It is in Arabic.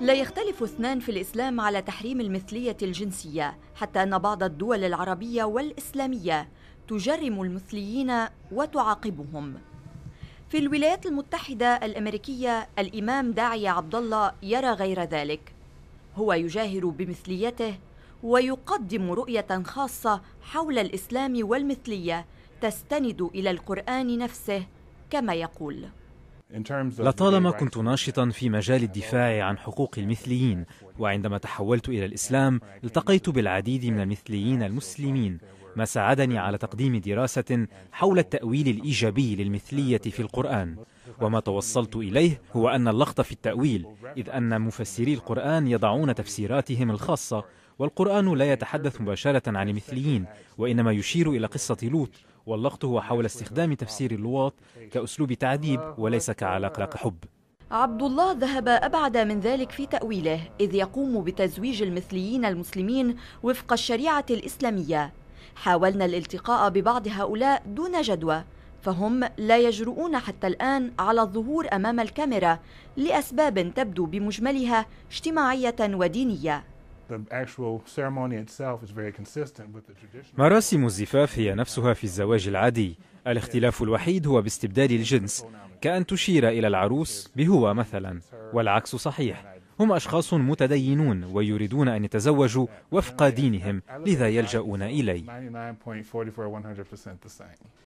لا يختلف اثنان في الإسلام على تحريم المثلية الجنسية حتى أن بعض الدول العربية والإسلامية تجرم المثليين وتعاقبهم في الولايات المتحدة الأمريكية الإمام داعي عبد الله يرى غير ذلك هو يجاهر بمثليته ويقدم رؤية خاصة حول الإسلام والمثلية تستند إلى القرآن نفسه كما يقول لطالما كنت ناشطا في مجال الدفاع عن حقوق المثليين وعندما تحولت إلى الإسلام التقيت بالعديد من المثليين المسلمين ما ساعدني على تقديم دراسة حول التأويل الإيجابي للمثلية في القرآن وما توصلت إليه هو أن اللخط في التأويل إذ أن مفسري القرآن يضعون تفسيراتهم الخاصة والقرآن لا يتحدث مباشرة عن المثليين وإنما يشير إلى قصة لوط واللغط هو حول استخدام تفسير اللواط كأسلوب تعذيب وليس كعلاقة حب عبد الله ذهب أبعد من ذلك في تأويله إذ يقوم بتزويج المثليين المسلمين وفق الشريعة الإسلامية حاولنا الالتقاء ببعض هؤلاء دون جدوى فهم لا يجرؤون حتى الآن على الظهور أمام الكاميرا لأسباب تبدو بمجملها اجتماعية ودينية مراسم الزفاف هي نفسها في الزواج العادي الاختلاف الوحيد هو باستبدال الجنس كأن تشير إلى العروس بهو مثلا والعكس صحيح هم أشخاص متدينون ويريدون أن يتزوجوا وفق دينهم لذا يلجؤون إلي